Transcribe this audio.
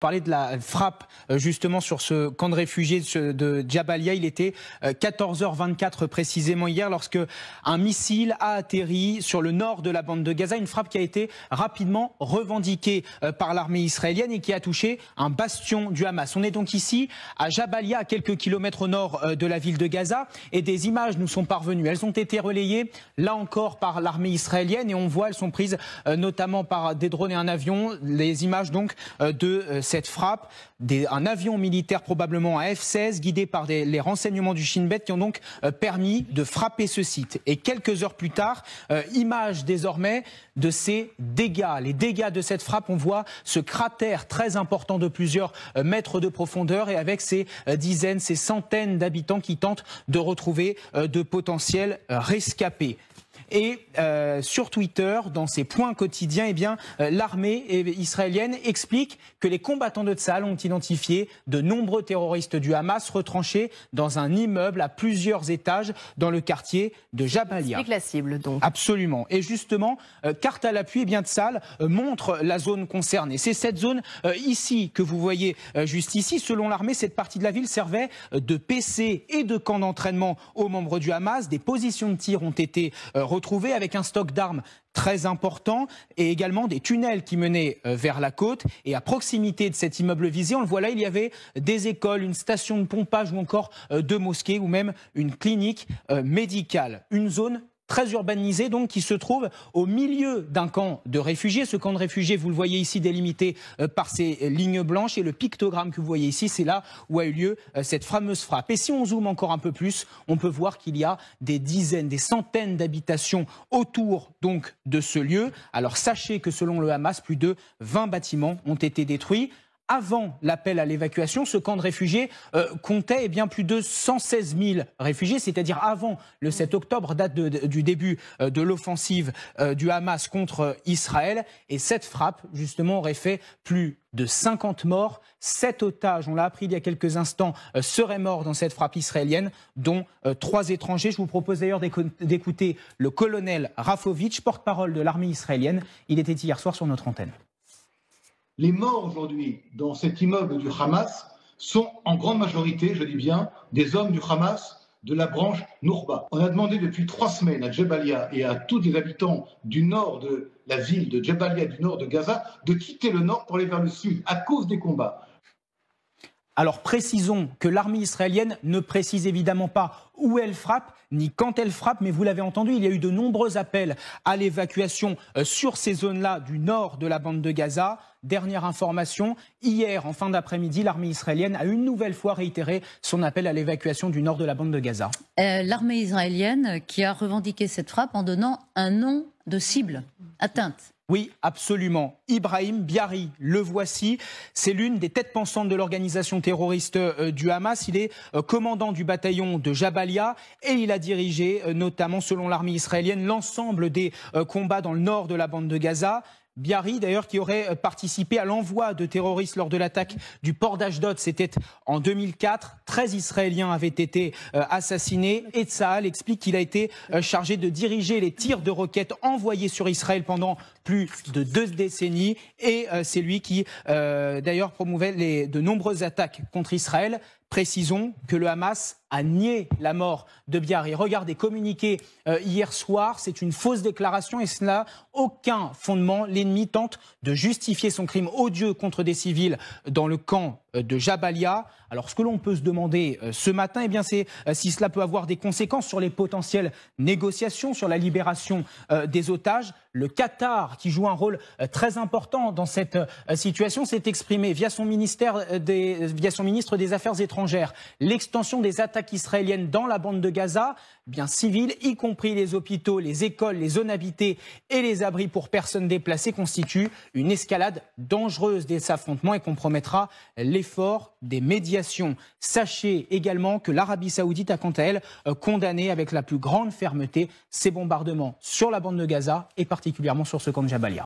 parler de la frappe euh, justement sur ce camp de réfugiés de Jabalia. Il était 14h24 euh, précisément hier lorsque un missile a atterri sur le nord de la bande de Gaza. Une frappe qui a été rapidement revendiquée euh, par l'armée israélienne et qui a touché un bastion du Hamas. On est donc ici à Jabalia, à quelques kilomètres au nord de la ville de Gaza, et des images nous sont parvenues. Elles ont été relayées là encore par l'armée israélienne et on voit elles sont prises notamment par des drones et un avion. Les images donc de cette frappe, un avion militaire probablement à F-16 guidé par les renseignements du Shin Bet qui ont donc euh, permis de frapper ce site. Et quelques heures plus tard, euh, image désormais de ces dégâts. Les dégâts de cette frappe, on voit ce cratère très important de plusieurs euh, mètres de profondeur et avec ces dizaines, ces centaines d'habitants qui tentent de retrouver de potentiels rescapés. Et euh, sur Twitter, dans ses points quotidiens, eh bien, euh, l'armée euh, israélienne explique que les combattants de Tsal ont identifié de nombreux terroristes du Hamas retranchés dans un immeuble à plusieurs étages dans le quartier de Jabalia. C'est la cible, donc. Absolument. Et justement, carte à l'appui, eh bien, montre la zone concernée. C'est cette zone ici que vous voyez juste ici. Selon l'armée, cette partie de la ville servait de PC et de camp d'entraînement aux membres du Hamas. Des positions de tir ont été retrouvés avec un stock d'armes très important et également des tunnels qui menaient euh, vers la côte. Et à proximité de cet immeuble visé, on le voit là, il y avait des écoles, une station de pompage ou encore euh, deux mosquées ou même une clinique euh, médicale. Une zone très urbanisé, donc qui se trouve au milieu d'un camp de réfugiés. Ce camp de réfugiés, vous le voyez ici délimité euh, par ces euh, lignes blanches et le pictogramme que vous voyez ici, c'est là où a eu lieu euh, cette fameuse frappe. Et si on zoome encore un peu plus, on peut voir qu'il y a des dizaines, des centaines d'habitations autour donc de ce lieu. Alors sachez que selon le Hamas, plus de 20 bâtiments ont été détruits avant l'appel à l'évacuation, ce camp de réfugiés euh, comptait eh bien plus de 116 000 réfugiés, c'est-à-dire avant le 7 octobre, date du début euh, de l'offensive euh, du Hamas contre Israël. Et cette frappe, justement, aurait fait plus de 50 morts. Sept otages, on l'a appris il y a quelques instants, seraient morts dans cette frappe israélienne, dont trois étrangers. Je vous propose d'ailleurs d'écouter le colonel Rafovitch, porte-parole de l'armée israélienne. Il était hier soir sur notre antenne les morts aujourd'hui dans cet immeuble du Hamas sont en grande majorité, je dis bien, des hommes du Hamas de la branche Nourba. On a demandé depuis trois semaines à Djebalia et à tous les habitants du nord de la ville de Jabalia, du nord de Gaza, de quitter le nord pour aller vers le sud à cause des combats. Alors précisons que l'armée israélienne ne précise évidemment pas où elle frappe, ni quand elle frappe, mais vous l'avez entendu, il y a eu de nombreux appels à l'évacuation euh, sur ces zones-là du nord de la bande de Gaza. Dernière information, hier en fin d'après-midi, l'armée israélienne a une nouvelle fois réitéré son appel à l'évacuation du nord de la bande de Gaza. Euh, l'armée israélienne qui a revendiqué cette frappe en donnant un nom de cible atteinte. Oui, absolument. Ibrahim Biari, le voici. C'est l'une des têtes pensantes de l'organisation terroriste euh, du Hamas. Il est euh, commandant du bataillon de Jabalia et il a dirigé, euh, notamment selon l'armée israélienne, l'ensemble des combats dans le nord de la bande de Gaza. Biari, d'ailleurs, qui aurait euh, participé à l'envoi de terroristes lors de l'attaque du port d'Ashdod. C'était en 2004. 13 Israéliens avaient été euh, assassinés. Et Tzahal explique qu'il a été euh, chargé de diriger les tirs de roquettes envoyés sur Israël pendant plus de deux décennies. Et c'est lui qui, d'ailleurs, promouvait les, de nombreuses attaques contre Israël. Précisons que le Hamas a nié la mort de et Regardez, communiqué euh, hier soir, c'est une fausse déclaration et cela, aucun fondement. L'ennemi tente de justifier son crime odieux contre des civils dans le camp euh, de Jabalia. Alors, ce que l'on peut se demander euh, ce matin, eh bien, c'est euh, si cela peut avoir des conséquences sur les potentielles négociations, sur la libération des otages. Le Qatar, qui joue un rôle très important dans cette situation, s'est exprimé via son, ministère des, via son ministre des Affaires étrangères. L'extension des attaques israéliennes dans la bande de Gaza, bien civile, y compris les hôpitaux, les écoles, les zones habitées et les abris pour personnes déplacées, constitue une escalade dangereuse des affrontements et compromettra les efforts, des médiations. Sachez également que l'Arabie saoudite a quant à elle euh, condamné avec la plus grande fermeté ces bombardements sur la bande de Gaza et particulièrement sur ce camp de Jabalia.